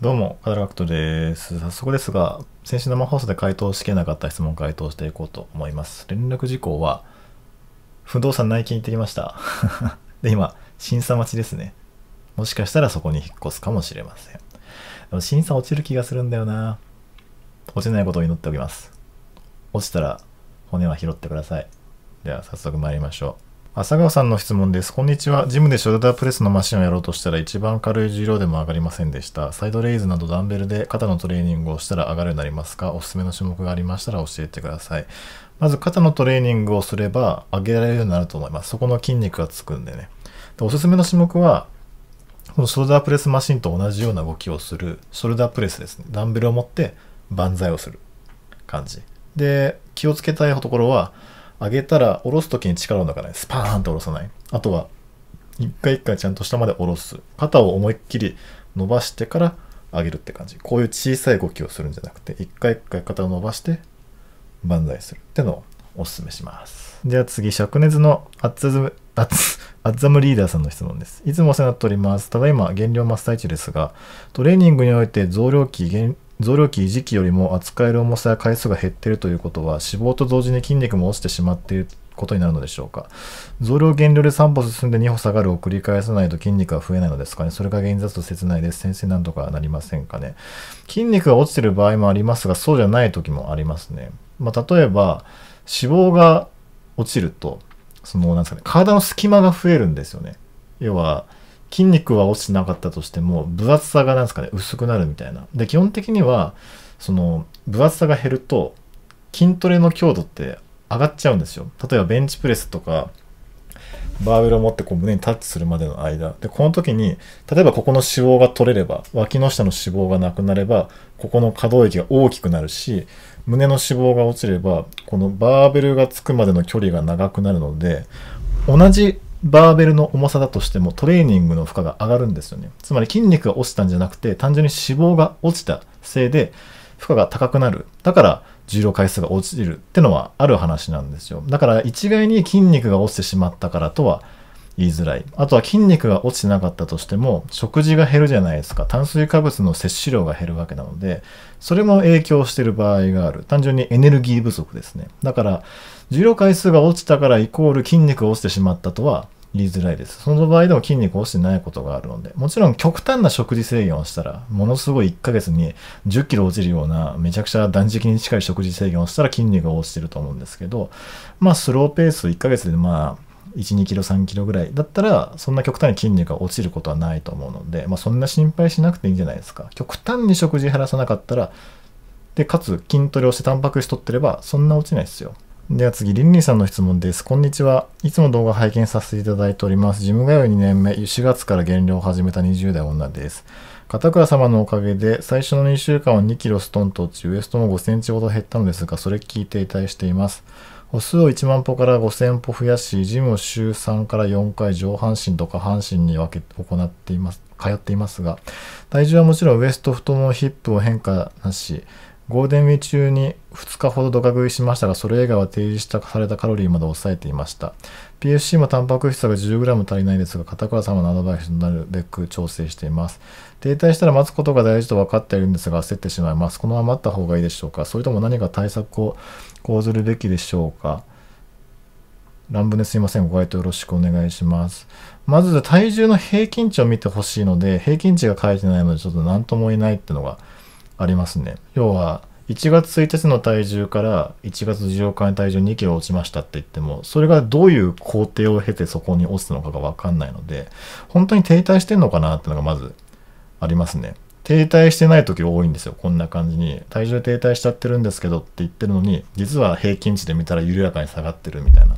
どうも、カダラクトです。早速ですが、先週生放送で回答しきれなかった質問を回答していこうと思います。連絡事項は、不動産内勤行ってきました。で、今、審査待ちですね。もしかしたらそこに引っ越すかもしれません。でも審査落ちる気がするんだよな。落ちないことを祈っておきます。落ちたら骨は拾ってください。では早速参りましょう。朝顔さんの質問です。こんにちは。ジムでショルダープレスのマシンをやろうとしたら一番軽い重量でも上がりませんでした。サイドレイズなどダンベルで肩のトレーニングをしたら上がるようになりますかおすすめの種目がありましたら教えてください。まず肩のトレーニングをすれば上げられるようになると思います。そこの筋肉がつくんでね。でおすすめの種目は、このショルダープレスマシンと同じような動きをするショルダープレスですね。ダンベルを持って万歳をする感じ。で、気をつけたいところは、上げたら下ろす時に力を抜かない。スパーンと下ろさない。あとは、一回一回ちゃんと下まで下ろす。肩を思いっきり伸ばしてから上げるって感じ。こういう小さい動きをするんじゃなくて、一回一回肩を伸ばして万歳するってのをおすすめします。では次、灼熱のアッツズム、アッツ、アッザムリーダーさんの質問です。いつもお世話になっております。ただいま減量真っ最中ですが、トレーニングにおいて増量期、増量期、維持期よりも扱える重さや回数が減っているということは、脂肪と同時に筋肉も落ちてしまっていることになるのでしょうか。増量減量で3歩進んで2歩下がるを繰り返さないと筋肉は増えないのですかね。それが原因だと切ないです。先生なんとかなりませんかね。筋肉が落ちてる場合もありますが、そうじゃない時もありますね。まあ、例えば、脂肪が落ちると、その、なんですかね、体の隙間が増えるんですよね。要は、筋肉は落ちてなかったとしても分厚さがなんですかね薄くなるみたいなで基本的にはその分厚さが減ると筋トレの強度って上がっちゃうんですよ例えばベンチプレスとかバーベルを持ってこう胸にタッチするまでの間でこの時に例えばここの脂肪が取れれば脇の下の脂肪がなくなればここの可動域が大きくなるし胸の脂肪が落ちればこのバーベルがつくまでの距離が長くなるので同じバーベルの重さだとしてもトレーニングの負荷が上がるんですよね。つまり筋肉が落ちたんじゃなくて単純に脂肪が落ちたせいで負荷が高くなる。だから重量回数が落ちるってのはある話なんですよ。だから一概に筋肉が落ちてしまったからとは言いづらいあとは筋肉が落ちてなかったとしても食事が減るじゃないですか炭水化物の摂取量が減るわけなのでそれも影響してる場合がある単純にエネルギー不足ですねだから重量回数が落ちたからイコール筋肉が落ちてしまったとは言いづらいです。その場合でも筋肉が落ちてないことがあるので、もちろん極端な食事制限をしたら、ものすごい1ヶ月に10キロ落ちるような、めちゃくちゃ断食に近い食事制限をしたら筋肉が落ちてると思うんですけど、まあスローペース1ヶ月でまあ、1、2キロ、3キロぐらいだったら、そんな極端に筋肉が落ちることはないと思うので、まあ、そんな心配しなくていいんじゃないですか。極端に食事減らさなかったら、で、かつ筋トレをしてタンパク質取ってれば、そんな落ちないですよ。では次、りんりんさんの質問です。こんにちは。いつも動画拝見させていただいております。ジム通い2年目、4月から減量を始めた20代女です。片倉様のおかげで、最初の2週間は2キロストンと落ち、ウエストも5センチほど減ったのですが、それ聞いていたいしています。歩数を1万歩から5000歩増やし、ジムを週3から4回上半身とか半身に分け行っています、通っていますが、体重はもちろんウエスト、太もも、ヒップを変化なし、ゴールデンウィー中に2日ほどドカ食いしましたが、それ以外は提示したされたカロリーまで抑えていました。PFC もタンパク質が 10g 足りないですが、片倉様のアドバイスになるべく調整しています。停滞したら待つことが大事と分かっているんですが、焦ってしまいます。このまま待った方がいいでしょうかそれとも何か対策を講ずるべきでしょうか乱文ですいません。ご回答よろしくお願いします。まず、体重の平均値を見てほしいので、平均値が書いてないので、ちょっと何とも言えないっていうのがありますね。要は、1月1日の体重から1月14日の体重2キロ落ちましたって言っても、それがどういう工程を経てそこに落ちたのかがわかんないので、本当に停滞してんのかなってのがまずありますね。停滞してない時多いんですよ。こんな感じに。体重停滞しちゃってるんですけどって言ってるのに、実は平均値で見たら緩やかに下がってるみたいな。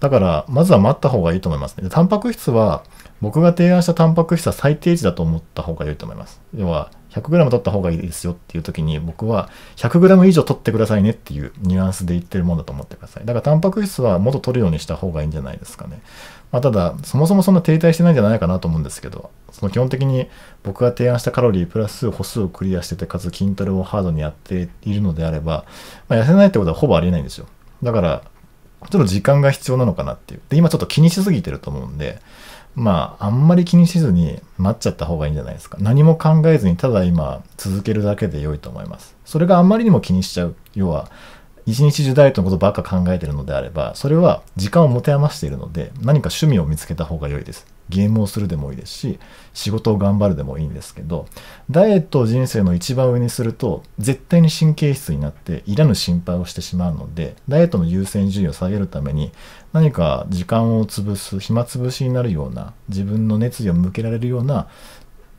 だから、まずは待った方がいいと思いますね。で、タンパク質は、僕が提案したタンパク質は最低値だと思った方が良いと思います。要は、100g 取った方がいいですよっていう時に僕は 100g 以上取ってくださいねっていうニュアンスで言ってるもんだと思ってください。だからタンパク質はもっと取るようにした方がいいんじゃないですかね。まあ、ただ、そもそもそんな停滞してないんじゃないかなと思うんですけど、その基本的に僕が提案したカロリープラス歩数をクリアしてて、かつ筋トレをハードにやっているのであれば、まあ、痩せないってことはほぼありえないんですよ。だから、ちょっと時間が必要なのかなっていう。で、今ちょっと気にしすぎてると思うんで、まあ、あんまり気にしずに待っちゃった方がいいんじゃないですか。何も考えずに、ただ今、続けるだけで良いと思います。それがあんまりにも気にしちゃう。要は、一日中ダイエットのことばっか考えてるのであれば、それは時間を持て余しているので、何か趣味を見つけた方が良いです。ゲームをするでもいいですし、仕事を頑張るでもいいんですけど、ダイエットを人生の一番上にすると、絶対に神経質になって、いらぬ心配をしてしまうので、ダイエットの優先順位を下げるために、何か時間を潰す暇つぶしになるような自分の熱意を向けられるような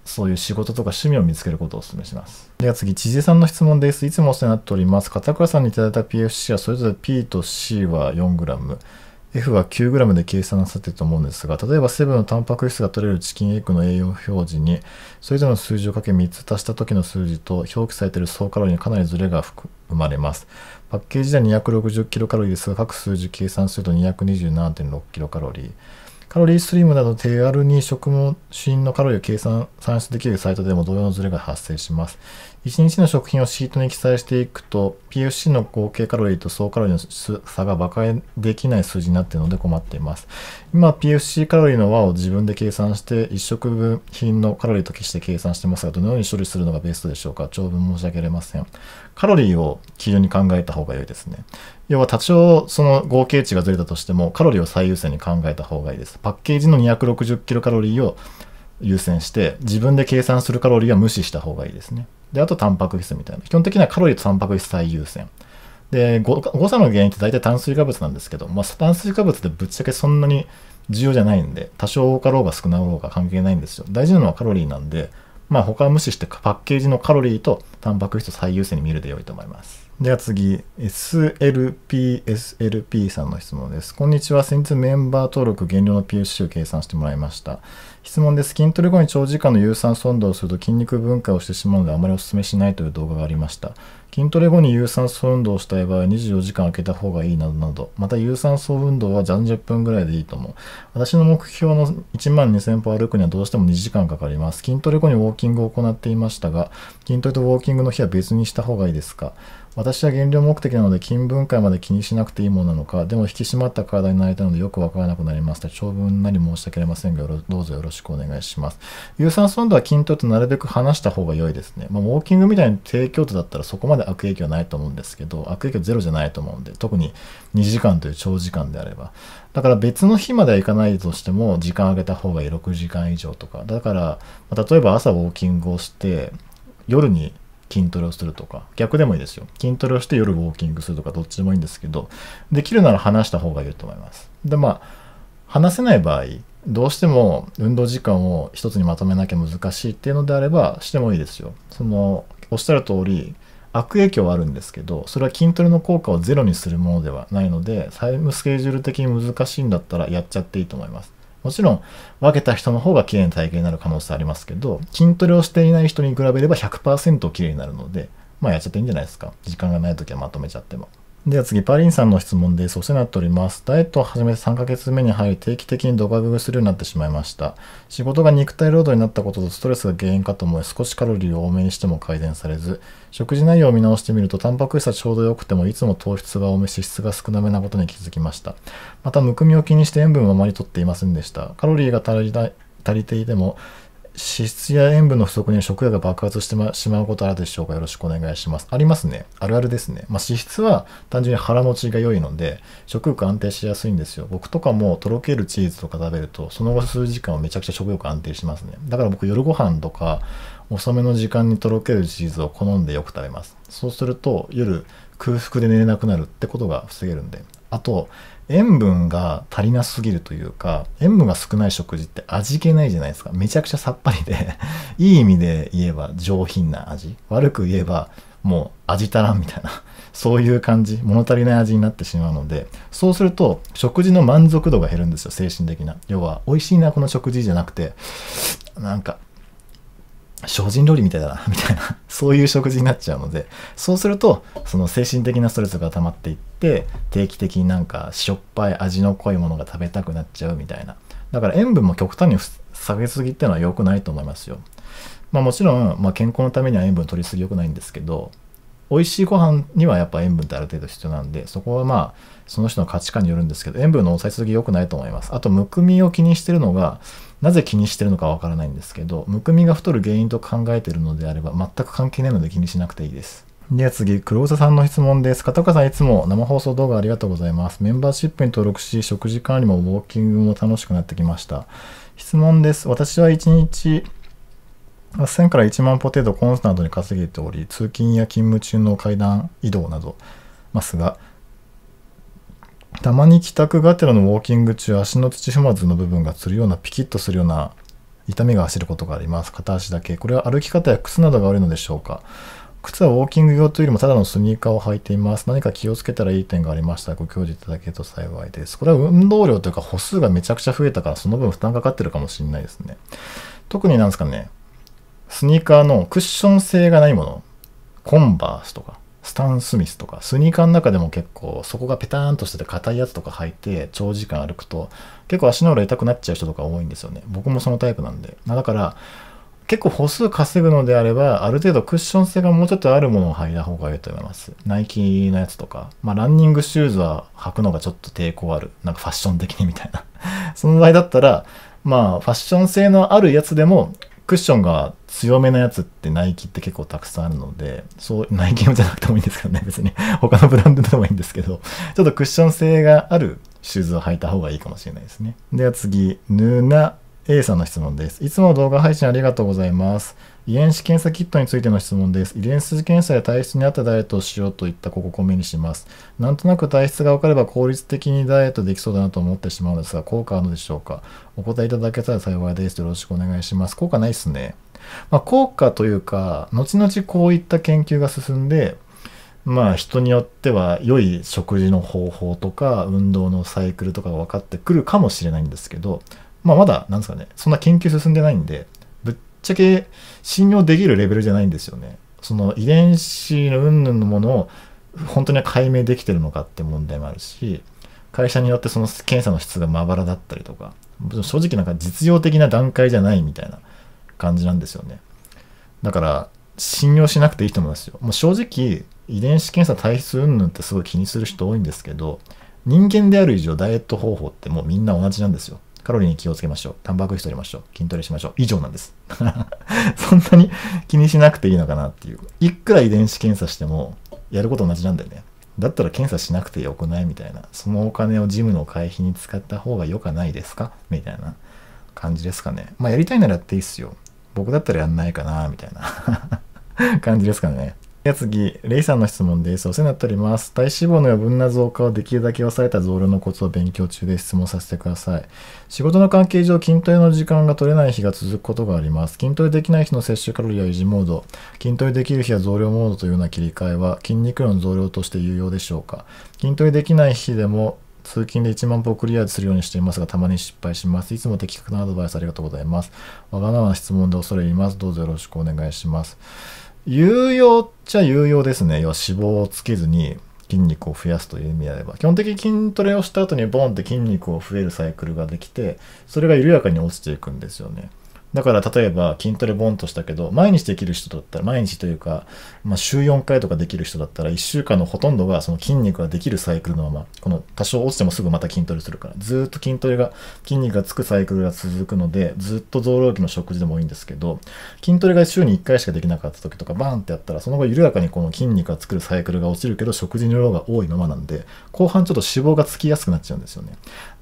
そういう仕事とか趣味を見つけることをお勧めします。では次、千々さんの質問です。いつもお世話になっております。片倉さんにいただいた PFC はそれぞれ P と C は 4g。F は 9g で計算なさっていると思うんですが、例えばセブンのタンパク質が取れるチキンエッグの栄養表示に、それぞれの数字をかけ3つ足した時の数字と表記されている総カロリーにかなりズレが生まれます。パッケージでは 260kcal ですが、各数字計算すると 227.6kcal。カロリーストリームなど手軽に食物品のカロリーを計算、算出できるサイトでも同様のズレが発生します。1日の食品をシートに記載していくと、PFC の合計カロリーと総カロリーの差が馬鹿できない数字になっているので困っています。今、PFC カロリーの和を自分で計算して、1食分品のカロリーと消して計算してますが、どのように処理するのがベストでしょうか長文申し上げられません。カロリーを基準に考えた方が良いですね。要は多少その合計値がずれたとしてもカロリーを最優先に考えた方がいいです。パッケージの260キロカロリーを優先して自分で計算するカロリーは無視した方がいいですね。で、あとタンパク質みたいな。基本的にはカロリーとタンパク質最優先。で、誤差の原因って大体炭水化物なんですけど、まあ、炭水化物ってぶっちゃけそんなに重要じゃないんで、多少多かろうが少なろうが関係ないんですよ。大事なのはカロリーなんで、まあ他は無視してパッケージのカロリーとタンパク質を最優先に見るで良いと思います。では次、SLPSLP さんの質問です。こんにちは。先日メンバー登録減量の p s c を計算してもらいました。質問です。筋トレ後に長時間の有酸素運動をすると筋肉分解をしてしまうのであまりお勧めしないという動画がありました。筋トレ後に有酸素運動をしたい場合は24時間空けた方がいいなどなど、また有酸素運動は30分ぐらいでいいと思う。私の目標の1万2000歩歩くにはどうしても2時間かかります。筋トレ後にウォーキングを行っていましたが、筋トレとウォーキングの日は別にした方がいいですか私は減量目的なので筋分解まで気にしなくていいものなのか、でも引き締まった体になりたいのでよくわからなくなりました。長文なり申し訳ありませんが、どうぞよろしくお願いします。有酸素運動は筋トレとなるべく離した方が良いですね。まあ、ウォーキングみたいに低強度だったらそこまでで悪影響ないと思うんですけど、悪影響ゼロじゃないと思うんで、特に2時間という長時間であれば。だから別の日まではいかないとしても、時間あげた方がいい、6時間以上とか。だから、例えば朝ウォーキングをして、夜に筋トレをするとか、逆でもいいですよ。筋トレをして夜ウォーキングするとか、どっちでもいいんですけど、できるなら話した方がいいと思います。で、まあ、話せない場合、どうしても運動時間を一つにまとめなきゃ難しいっていうのであればしてもいいですよ。そのおっしゃる通り悪影響はあるんですけどそれは筋トレの効果をゼロにするものではないのでタイムスケジュール的に難しいんだったらやっちゃっていいと思いますもちろん分けた人の方が綺麗な体型になる可能性ありますけど筋トレをしていない人に比べれば100%綺麗になるのでまあやっちゃっていいんじゃないですか時間がない時はまとめちゃっても。では次、パリンさんの質問です。お世話になっております。ダイエットを始めて3ヶ月目に入り、定期的にドカ食いするようになってしまいました。仕事が肉体労働になったこととストレスが原因かと思い、少しカロリーを多めにしても改善されず、食事内容を見直してみると、タンパク質はちょうど良くても、いつも糖質が多め、脂質が少なめなことに気づきました。また、むくみを気にして塩分をあまりとっていませんでした。カロリーが足りない足りていても脂質や塩分の不足に食欲が爆発して、ま、しまうことあるでしょうかよろしくお願いします。ありますね。あるあるですね。まあ、脂質は単純に腹持ちが良いので、食欲安定しやすいんですよ。僕とかもとろけるチーズとか食べると、その後数時間はめちゃくちゃ食欲安定しますね。だから僕夜ご飯とか、遅めの時間にとろけるチーズを好んでよく食べます。そうすると、夜空腹で寝れなくなるってことが防げるんで。あと、塩分が足りなすぎるというか、塩分が少ない食事って味気ないじゃないですか。めちゃくちゃさっぱりで いい意味で言えば上品な味。悪く言えばもう味足らんみたいな そういう感じ、物足りない味になってしまうので、そうすると食事の満足度が減るんですよ、精神的な。要は、美味しいな、この食事じゃなくて、なんか、精進料理みたいだな、みたいな、そういう食事になっちゃうので、そうすると、その精神的なストレスが溜まっていって、定期的になんかしょっぱい味の濃いものが食べたくなっちゃうみたいな。だから塩分も極端に下げすぎっていうのは良くないと思いますよ。まあもちろん、まあ、健康のためには塩分取りすぎ良くないんですけど、美味しいご飯にはやっぱ塩分ってある程度必要なんで、そこはまあ、その人の価値観によるんですけど、塩分の抑えすぎ良くないと思います。あと、むくみを気にしてるのが、なぜ気にしてるのかわからないんですけど、むくみが太る原因と考えてるのであれば、全く関係ないので気にしなくていいです。では次、クローザさんの質問です。片岡さんいつも生放送動画ありがとうございます。メンバーシップに登録し、食事管理もウォーキングも楽しくなってきました。質問です。私は1日1000から1万歩程度コンスタントに稼げており、通勤や勤務中の階段移動などますが、たまに帰宅がてらのウォーキング中、足の土踏まずの部分がつるような、ピキッとするような痛みが走ることがあります。片足だけ。これは歩き方や靴などがあるのでしょうか靴はウォーキング用というよりもただのスニーカーを履いています。何か気をつけたらいい点がありましたらご教示いただけると幸いです。これは運動量というか歩数がめちゃくちゃ増えたからその分負担かかってるかもしれないですね。特になんですかね、スニーカーのクッション性がないもの、コンバースとか、スタン・スミスとか、スニーカーの中でも結構、そこがペターンとしてて硬いやつとか履いて、長時間歩くと、結構足の裏痛くなっちゃう人とか多いんですよね。僕もそのタイプなんで。だから、結構歩数稼ぐのであれば、ある程度クッション性がもうちょっとあるものを履いた方がいいと思います。ナイキのやつとか。まあ、ランニングシューズは履くのがちょっと抵抗ある。なんかファッション的にみたいな その場合だったら、まあ、ファッション性のあるやつでも、クッションが強めなやつってナイキって結構たくさんあるので、そう、ナイキのじゃなくてもいいんですけどね、別に。他のブランドでもいいんですけど、ちょっとクッション性があるシューズを履いた方がいいかもしれないですね。では次、ヌナ A さんの質問です。いつも動画配信ありがとうございます。遺伝子検査キットについての質問です。遺伝子検査や体質に合ったダイエットをしようといったここを目にします。なんとなく体質が分かれば効率的にダイエットできそうだなと思ってしまうのですが、効果あるのでしょうかお答えいただけたら幸いです。よろしくお願いします。効果ないっすね。まあ、効果というか、後々こういった研究が進んで、まあ人によっては良い食事の方法とか運動のサイクルとかが分かってくるかもしれないんですけどまあ、まだ、なんですかね、そんな研究進んでないんで、ぶっちゃけ信用できるレベルじゃないんですよね。その遺伝子の云々のものを本当に解明できてるのかって問題もあるし、会社によってその検査の質がまばらだったりとか、正直なんか実用的な段階じゃないみたいな感じなんですよね。だから、信用しなくていいと思いますよ。もう正直、遺伝子検査体質云々ってすごい気にする人多いんですけど、人間である以上ダイエット方法ってもうみんな同じなんですよ。カロリーに気をつけましょう。タンパク質取りましょう。筋トレしましょう。以上なんです。そんなに気にしなくていいのかなっていう。いくら遺伝子検査しても、やること同じなんだよね。だったら検査しなくてよくないみたいな。そのお金をジムの会費に使った方が良かないですかみたいな感じですかね。まあ、やりたいならやっていいっすよ。僕だったらやんないかな、みたいな 感じですかね。では次、レイさんの質問です。お世話になっております。体脂肪の余分な増加をできるだけ抑えた増量のコツを勉強中で質問させてください。仕事の関係上、筋トレの時間が取れない日が続くことがあります。筋トレできない日の摂取カロリーや維持モード、筋トレできる日は増量モードというような切り替えは、筋肉量の増量として有用でしょうか筋トレできない日でも、通勤で1万歩をクリアするようにしていますが、たまに失敗します。いつも的確なアドバイスありがとうございます。わがままな質問で恐れ入ります。どうぞよろしくお願いします。有用っちゃ有用ですね。要は脂肪をつけずに筋肉を増やすという意味であれば。基本的に筋トレをした後にボンって筋肉を増えるサイクルができて、それが緩やかに落ちていくんですよね。だから例えば筋トレボンとしたけど、毎日できる人だったら、毎日というか、まあ、週4回とかできる人だったら、1週間のほとんどがその筋肉ができるサイクルのまま、この多少落ちてもすぐまた筋トレするから、ずっと筋トレが、筋肉がつくサイクルが続くので、ずっと増量期の食事でもいいんですけど、筋トレが週に1回しかできなかった時とか、バーンってやったら、その後緩やかにこの筋肉が作るサイクルが落ちるけど、食事の量が多いままなんで、後半ちょっと脂肪がつきやすくなっちゃうんですよね。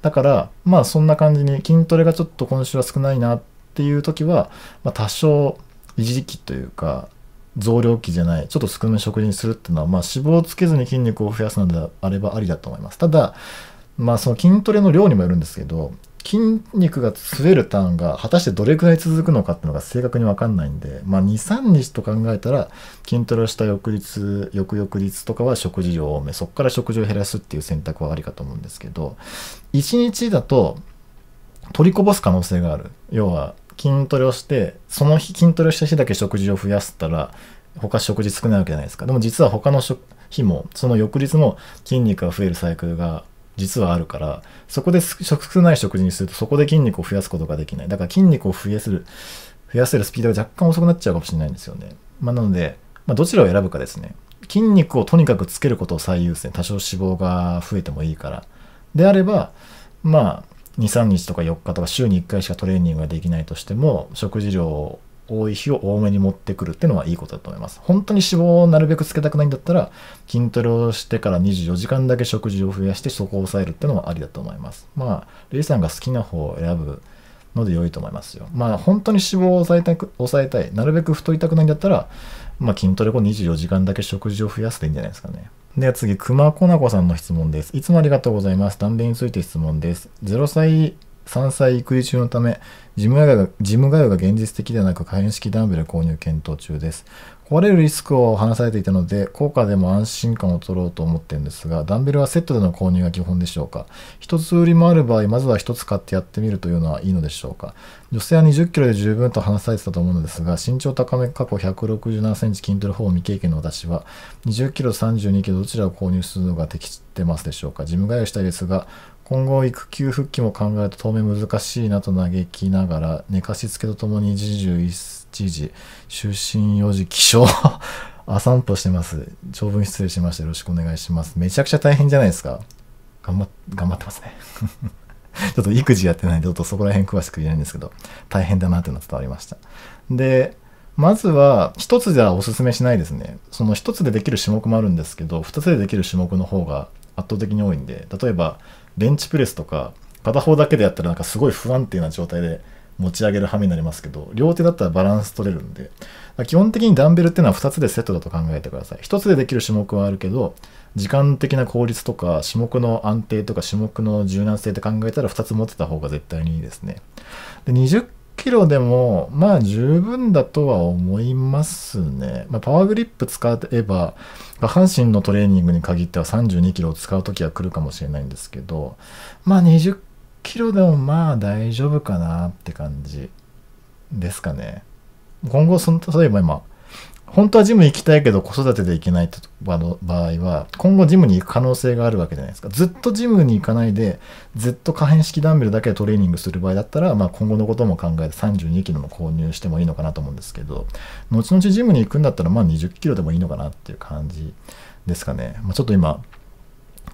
だから、まあそんな感じに筋トレがちょっと今週は少ないなって、っていう時は、まあ、多少維持期というか増量期じゃないちょっと少なめ食事にするっていうのは、まあ、脂肪をつけずに筋肉を増やすのであればありだと思いますただ、まあ、その筋トレの量にもよるんですけど筋肉が増えるターンが果たしてどれくらい続くのかっていうのが正確に分かんないんで、まあ、23日と考えたら筋トレをした翌日翌々日とかは食事量多めそこから食事を減らすっていう選択はありかと思うんですけど1日だと取りこぼす可能性がある要は筋トレをしてその日筋トレをした日だけ食事を増やしたら他食事少ないわけじゃないですかでも実は他の日もその翌日も筋肉が増えるサイクルが実はあるからそこで少ない食事にするとそこで筋肉を増やすことができないだから筋肉を増やせる増やせるスピードが若干遅くなっちゃうかもしれないんですよね、まあ、なので、まあ、どちらを選ぶかですね筋肉をとにかくつけることを最優先多少脂肪が増えてもいいからであればまあ23日とか4日とか週に1回しかトレーニングができないとしても食事量多い日を多めに持ってくるっていうのはいいことだと思います。本当に脂肪をなるべくつけたくないんだったら筋トレをしてから24時間だけ食事を増やしてそこを抑えるっていうのはありだと思います。まあ、レイさんが好きな方を選ぶので良いと思いますよ。まあ、本当に脂肪を抑えたく抑えたい、なるべく太りたくないんだったら、まあ、筋トレ後24時間だけ食事を増やすでいいんじゃないですかね。では次、熊子奈子さんの質問です。いつもありがとうございます。断編について質問です。0歳、3歳育児中のため、事務通いが現実的ではなく、可変式ダンベル購入検討中です。壊れるリスクを話されていたので、効果でも安心感を取ろうと思っているんですが、ダンベルはセットでの購入が基本でしょうか一つ売りもある場合、まずは一つ買ってやってみるというのはいいのでしょうか女性は20キロで十分と話されてたと思うのですが、身長高め、過去167センチ筋トレ方未経験の私は、20キロ、32キロ、どちらを購入するのが適してますでしょうかジム通いしたいですが、今後育休復帰も考えると当面難しいなと嘆きながら、寝かしつけとともに21 8時、就寝4時、起床。あ、散歩してます。長文失礼しました。よろしくお願いします。めちゃくちゃ大変じゃないですか。頑張っ、頑張ってますね。ちょっと育児やってないんで、ちょっとそこら辺詳しく言えないんですけど、大変だなというのは伝わりました。で、まずは、一つではおすすめしないですね。その一つでできる種目もあるんですけど、二つでできる種目の方が圧倒的に多いんで、例えば、ベンチプレスとか、片方だけでやったらなんかすごい不安定な状態で、持ち上げる羽目になりますけど、両手だったらバランス取れるんで、基本的にダンベルっていうのは2つでセットだと考えてください。1つでできる種目はあるけど、時間的な効率とか、種目の安定とか、種目の柔軟性って考えたら2つ持ってた方が絶対にいいですね。で、20キロでも、まあ十分だとは思いますね。まあ、パワーグリップ使えば、下半身のトレーニングに限っては32キロを使うときは来るかもしれないんですけど、まあ20キロでもまあ大丈夫かなって感じですかね。今後その、例えば今、本当はジム行きたいけど子育てで行けない場合は、今後ジムに行く可能性があるわけじゃないですか。ずっとジムに行かないで、ずっと可変式ダンベルだけでトレーニングする場合だったら、まあ今後のことも考えて32キロも購入してもいいのかなと思うんですけど、後々ジムに行くんだったらまあ20キロでもいいのかなっていう感じですかね。まあ、ちょっと今、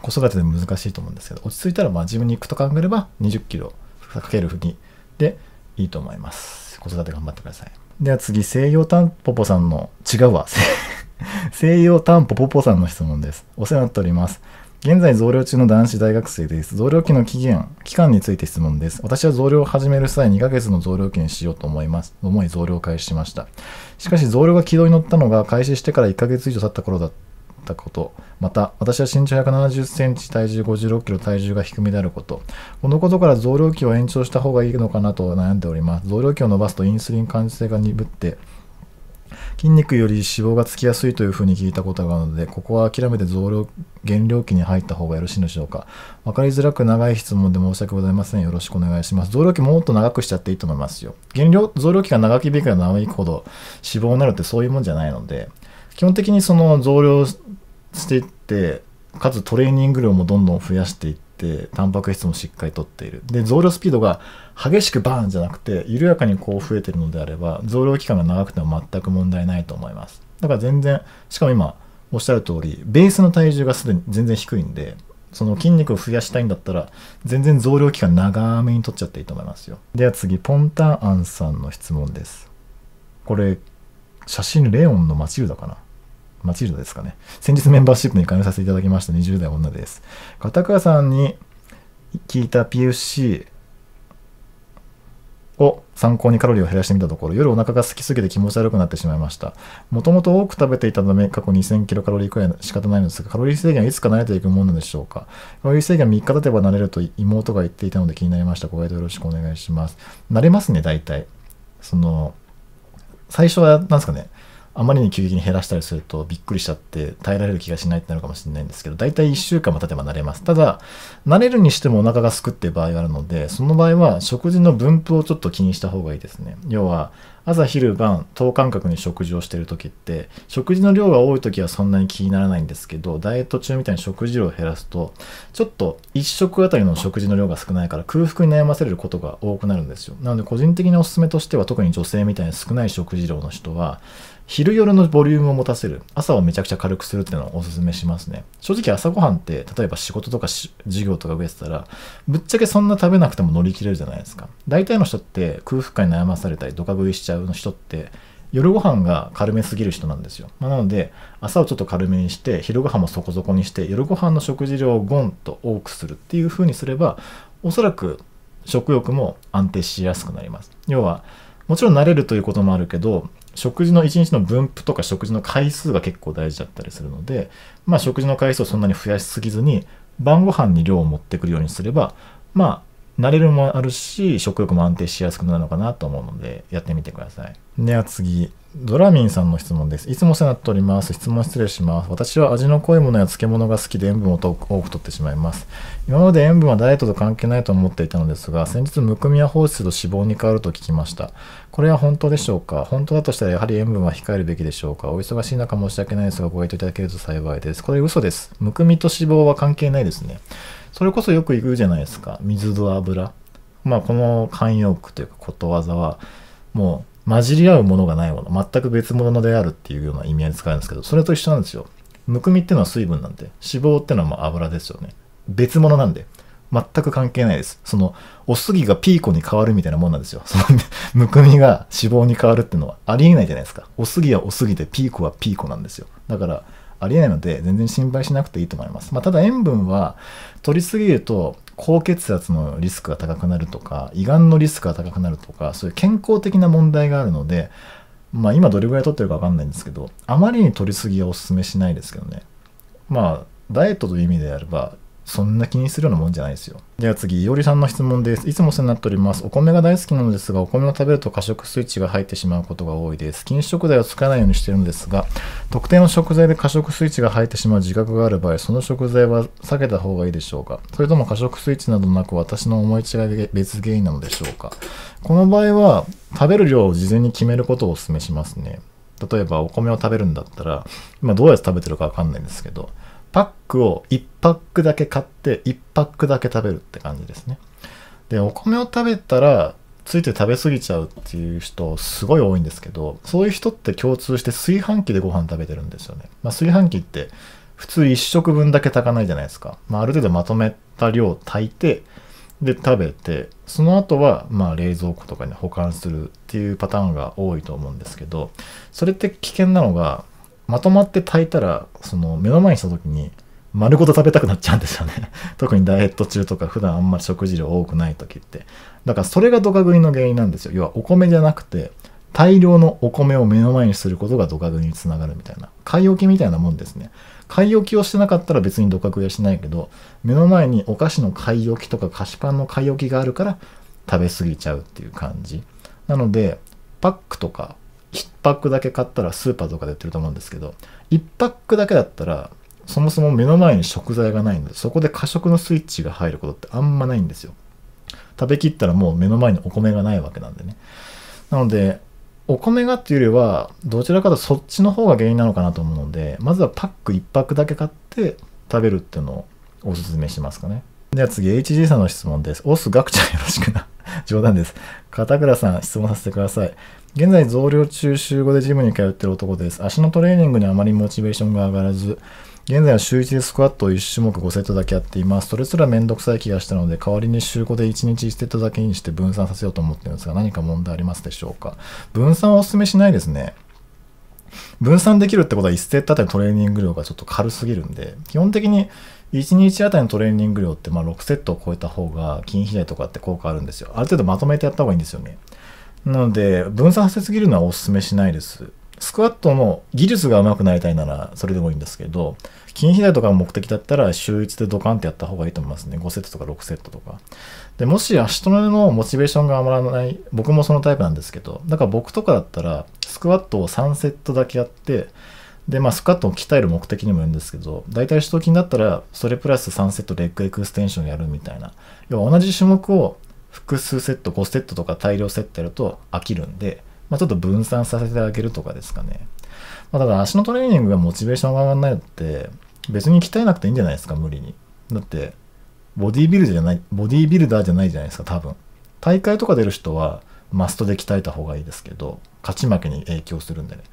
子育てで難しいと思うんですけど、落ち着いたらまあ自分に行くと考えれば20キロかける2でいいと思います。子育て頑張ってください。では次、西洋タンポポさんの、違うわ。西洋タンポポポさんの質問です。お世話になっております。現在増量中の男子大学生です。増量期の期限、期間について質問です。私は増量を始める際2ヶ月の増量期にしようと思います。思い増量を開始しました。しかし増量が軌道に乗ったのが開始してから1ヶ月以上経った頃だったったことまた私は身長1 7 0ンチ体重5 6キロ体重が低めであることこのことから増量期を延長した方がいいのかなと悩んでおります増量期を伸ばすとインスリン感受性が鈍って筋肉より脂肪がつきやすいというふうに聞いたことがあるので、ここは諦めて増量、減量期に入った方がよろしいのでしょうか。わかりづらく長い質問で申し訳ございません。よろしくお願いします。増量期もっと長くしちゃっていいと思いますよ。減量、増量期が長き引くら長いほど脂肪になるってそういうもんじゃないので、基本的にその増量していってかつトレーニング量もどんどん増やしていってタンパク質もしっかりとっているで増量スピードが激しくバーンじゃなくて緩やかにこう増えてるのであれば増量期間が長くても全く問題ないと思いますだから全然しかも今おっしゃる通りベースの体重がすでに全然低いんでその筋肉を増やしたいんだったら全然増量期間長めに取っちゃっていいと思いますよでは次ポンタンアンさんの質問ですこれ写真レオンのマチルダかな。マチルダですかね。先日メンバーシップに加入させていただきました20代女です。片倉さんに聞いた PFC を参考にカロリーを減らしてみたところ、夜お腹が空きすぎて気持ち悪くなってしまいました。もともと多く食べていたため、過去2000キロカロリーくらいの仕方ないのですが、カロリー制限はいつか慣れていくものなでしょうか。カロリー制限3日経てば慣れると妹が言っていたので気になりました。ご回答よろしくお願いします。慣れますね、大体。その、最初は、なんですかね、あまりに急激に減らしたりするとびっくりしちゃって耐えられる気がしないってなるかもしれないんですけど、だいたい1週間も経てば慣れます。ただ、慣れるにしてもお腹がすくって場合があるので、その場合は食事の分布をちょっと気にした方がいいですね。要は、朝昼晩等間隔に食事をしてる時って食事の量が多い時はそんなに気にならないんですけどダイエット中みたいに食事量を減らすとちょっと1食あたりの食事の量が少ないから空腹に悩ませることが多くなるんですよなので個人的におすすめとしては特に女性みたいに少ない食事量の人は昼夜のボリュームを持たせる朝をめちゃくちゃ軽くするっていうのをおすすめしますね正直朝ごはんって例えば仕事とか授業とか増えてたらぶっちゃけそんな食べなくても乗り切れるじゃないですか大体の人って空腹感に悩まされたりドカ食いしちゃちゃう人って夜ご飯が軽めすぎる人なんですよ、まあ、なので朝をちょっと軽めにして昼ご飯もそこそこにして夜ご飯の食事量をゴンと多くするっていう風にすればおそらく食欲も安定しやすくなります要はもちろん慣れるということもあるけど食事の1日の分布とか食事の回数が結構大事だったりするのでまあ食事の回数をそんなに増やしすぎずに晩ご飯に量を持ってくるようにすればまあ慣れるもあるし、食欲も安定しやすくなるのかなと思うので、やってみてください。では次、ドラミンさんの質問です。いつもお世話になっております。質問失礼します。私は味の濃いものや漬物が好きで塩分を多く取ってしまいます。今まで塩分はダイエットと関係ないと思っていたのですが、先日むくみや放出と脂肪に変わると聞きました。これは本当でしょうか本当だとしたらやはり塩分は控えるべきでしょうかお忙しい中申し訳ないですがご回答いただけると幸いです。これ嘘です。むくみと脂肪は関係ないですね。それこそよく行くじゃないですか水と油まあこの慣用句というかことわざはもう混じり合うものがないもの全く別物であるっていうような意味合いで使うんですけどそれと一緒なんですよむくみっていうのは水分なんで脂肪っていうのはまあ油ですよね別物なんで全く関係ないですそのおすぎがピーコに変わるみたいなもんなんですよその むくみが脂肪に変わるっていうのはありえないじゃないですかおすぎはおすぎでピーコはピーコなんですよだからありえないので、全然心配しなくていいと思います。まあ、ただ塩分は取りすぎると、高血圧のリスクが高くなるとか、胃がんのリスクが高くなるとか、そういう健康的な問題があるので、まあ、今どれぐらい取ってるかわかんないんですけど、あまりに取りすぎはおすすめしないですけどね。まあ、ダイエットという意味であれば、そんな気にするようなもんじゃないですよ。では次、いおりさんの質問です。いつもお世話になっております。お米が大好きなのですが、お米を食べると過食スイッチが入ってしまうことが多いです。禁止食材を使わないようにしているのですが、特定の食材で過食スイッチが入ってしまう自覚がある場合、その食材は避けた方がいいでしょうかそれとも過食スイッチなどなく私の思い違いが別原因なのでしょうかこの場合は、食べる量を事前に決めることをお勧めしますね。例えば、お米を食べるんだったら、今どうやって食べてるかわかんないんですけど、パックを1パックだけ買って1パックだけ食べるって感じですねでお米を食べたらついて食べ過ぎちゃうっていう人すごい多いんですけどそういう人って共通して炊飯器でご飯食べてるんですよね、まあ、炊飯器って普通1食分だけ炊かないじゃないですか、まあ、ある程度まとめた量炊いてで食べてその後はまあ冷蔵庫とかに保管するっていうパターンが多いと思うんですけどそれって危険なのがまとまって炊いたら、その目の前にした時に丸ごと食べたくなっちゃうんですよね。特にダイエット中とか普段あんまり食事量多くない時って。だからそれがドカ食いの原因なんですよ。要はお米じゃなくて、大量のお米を目の前にすることがドカ食いにつながるみたいな。買い置きみたいなもんですね。買い置きをしてなかったら別にドカ食いはしないけど、目の前にお菓子の買い置きとか菓子パンの買い置きがあるから食べ過ぎちゃうっていう感じ。なので、パックとか1パックだけ買ったらスーパーとかで売ってると思うんですけど、1パックだけだったら、そもそも目の前に食材がないので、そこで過食のスイッチが入ることってあんまないんですよ。食べきったらもう目の前にお米がないわけなんでね。なので、お米がっていうよりは、どちらかとそっちの方が原因なのかなと思うので、まずはパック1パックだけ買って食べるっていうのをおすすめしますかね。では次、HG さんの質問です。オスガクちゃんよろしくな 冗談です。片倉さん、質問させてください。現在増量中週5でジムに通ってる男です。足のトレーニングにあまりモチベーションが上がらず、現在は週1でスクワットを1種目5セットだけやっています。それすらめんどくさい気がしたので、代わりに週5で1日1セットだけにして分散させようと思ってるんですが、何か問題ありますでしょうか分散はお勧めしないですね。分散できるってことは1セットあたりトレーニング量がちょっと軽すぎるんで、基本的に1日あたりのトレーニング量ってまあ6セットを超えた方が筋肥大とかって効果あるんですよ。ある程度まとめてやった方がいいんですよね。なので、分散させすぎるのはお勧めしないです。スクワットの技術が上手くなりたいならそれでもいいんですけど、筋肥大とかが目的だったら週1でドカンってやった方がいいと思いますね。5セットとか6セットとか。で、もし足止めのモチベーションが上がらない、僕もそのタイプなんですけど、だから僕とかだったら、スクワットを3セットだけやって、で、まあ、スクワットを鍛える目的にもよるんですけど、大体主頭筋だったら、それプラス3セットレッグエクステンションやるみたいな。要は同じ種目を複数セット、5セットとか大量セットやると飽きるんで、まあ、ちょっと分散させてあげるとかですかね。まあ、ただ足のトレーニングがモチベーションが上がらないのって、別に鍛えなくていいんじゃないですか、無理に。だって、ボディービルじゃない、ボディービルダーじゃないじゃないですか、多分。大会とか出る人は、マストで鍛えた方がいいですけど、勝ち負けに影響するんでね。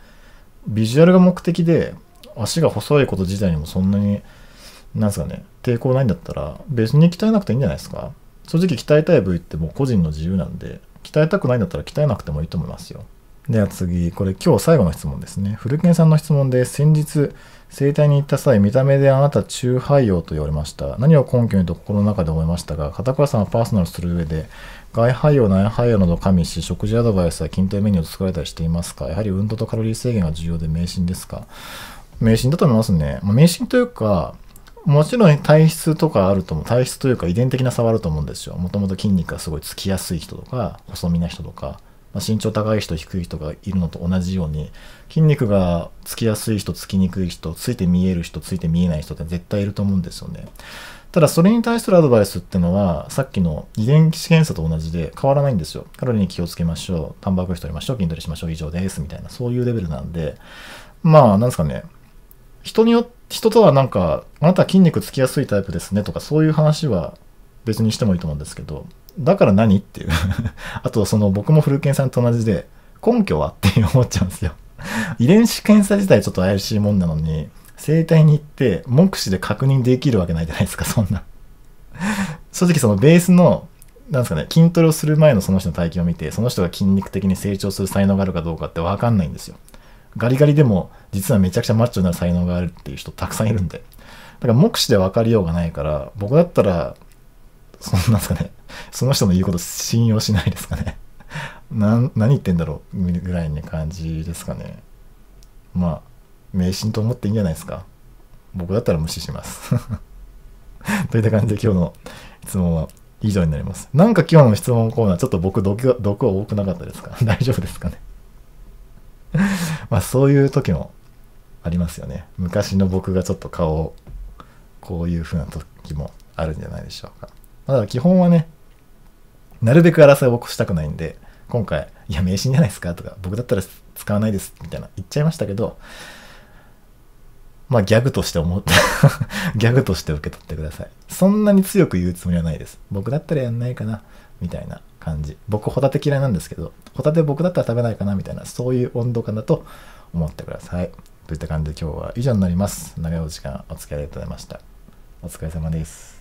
ビジュアルが目的で、足が細いこと自体にもそんなに、なんすかね、抵抗ないんだったら、別に鍛えなくていいんじゃないですか。正直鍛えたい部位ってもう個人の自由なんで、鍛えたくないんだったら鍛えなくてもいいと思いますよ。では次、これ今日最後の質問ですね。古健さんの質問で、先日、整体に行った際、見た目であなた中肺用と言われました。何を根拠にと心の中で思いましたが、片倉さんはパーソナルする上で、外肺葉、内肺葉など加味し、食事アドバイスや筋トレメニューを作られたりしていますかやはり運動とカロリー制限が重要で迷信ですか迷信だと思いますね。まあ、迷信というか、もちろん体質とかあると思う体質というか遺伝的な差はあると思うんですよもともと筋肉がすごいつきやすい人とか細身な人とか、まあ、身長高い人低い人がいるのと同じように筋肉がつきやすい人つきにくい人ついて見える人ついて見えない人って絶対いると思うんですよねただそれに対するアドバイスってのはさっきの遺伝子検査と同じで変わらないんですよカロリーに気をつけましょうタンパク質取りましょう筋トレしましょう以上ですみたいなそういうレベルなんでまあなんですかね人によって人とはなんか、あなたは筋肉つきやすいタイプですねとか、そういう話は別にしてもいいと思うんですけど、だから何っていう あと、その僕も古健さんと同じで、根拠はって思っちゃうんですよ遺伝子検査自体ちょっと怪しいもんなのに、生体に行って目視で確認できるわけないじゃないですか、そんな正直そのベースの、なんですかね、筋トレをする前のその人の体型を見て、その人が筋肉的に成長する才能があるかどうかってわかんないんですよ。ガリガリでも実はめちゃくちゃマッチョになる才能があるっていう人たくさんいるんで。だから目視で分かりようがないから、僕だったら、そんなんすかね、その人の言うこと信用しないですかね。何言ってんだろうぐらいに感じですかね。まあ、迷信と思っていいんじゃないですか。僕だったら無視します。といった感じで今日の質問は以上になります。なんか今日の質問コーナー、ちょっと僕毒、毒は多くなかったですか 大丈夫ですかねまあそういう時もありますよね。昔の僕がちょっと顔をこういう風な時もあるんじゃないでしょうか。まあ、だから基本はね、なるべく争いを起こしたくないんで、今回、いや、迷信じゃないですかとか、僕だったら使わないですみたいな言っちゃいましたけど、まあギャグとして思って、ギャグとして受け取ってください。そんなに強く言うつもりはないです。僕だったらやんないかな、みたいな。感じ僕ホタテ嫌いなんですけどホタテ僕だったら食べないかなみたいなそういう温度感だと思ってくださいといった感じで今日は以上になります長いお時間お付き合いありがとうございましたお疲れ様です